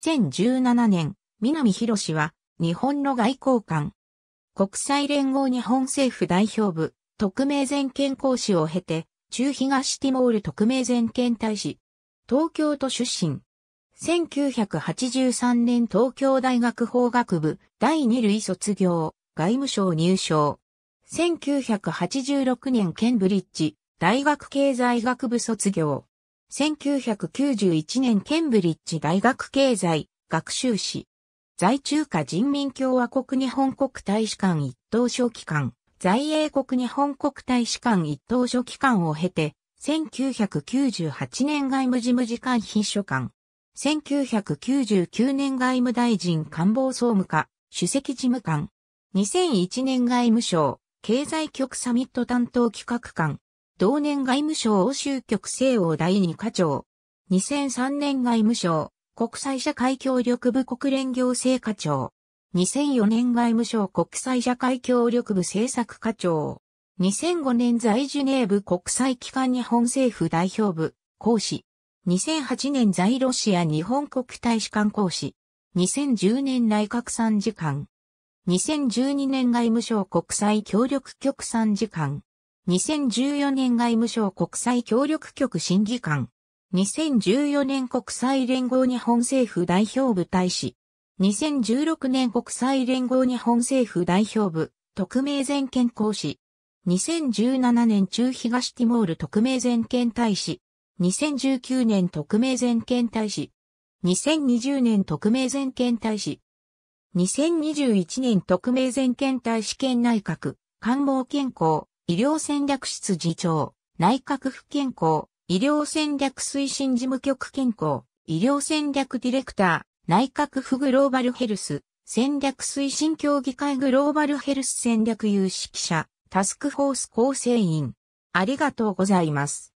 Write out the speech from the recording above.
2017年、南博は、日本の外交官。国際連合日本政府代表部、特命全権講師を経て、中東ティモール特命全権大使。東京都出身。1983年東京大学法学部第二類卒業、外務省入省。1986年ケンブリッジ大学経済学部卒業。1991年ケンブリッジ大学経済学習士。在中華人民共和国日本国大使館一等書記官、在英国日本国大使館一等書記官を経て、1998年外務事務次官秘書官。1999年外務大臣官房総務課、主席事務官。2001年外務省、経済局サミット担当企画官。同年外務省欧州局西欧第二課長。2003年外務省国際社会協力部国連行政課長。2004年外務省国際社会協力部政策課長。2005年在ジュネーブ国際機関日本政府代表部講師。2008年在ロシア日本国大使館講師。2010年内閣参事官。2012年外務省国際協力局参事官。2014年外務省国際協力局審議官。2014年国際連合日本政府代表部大使。2016年国際連合日本政府代表部特命全権講使。2017年中東ティモール特命全権大使。2019年特命全権大使。2020年特命全権大使。2021年特命全権大使県内閣、官房健康、医療戦略室次長、内閣府健康、医療戦略推進事務局健康、医療戦略ディレクター、内閣府グローバルヘルス、戦略推進協議会グローバルヘルス戦略有識者、タスクフォース構成員。ありがとうございます。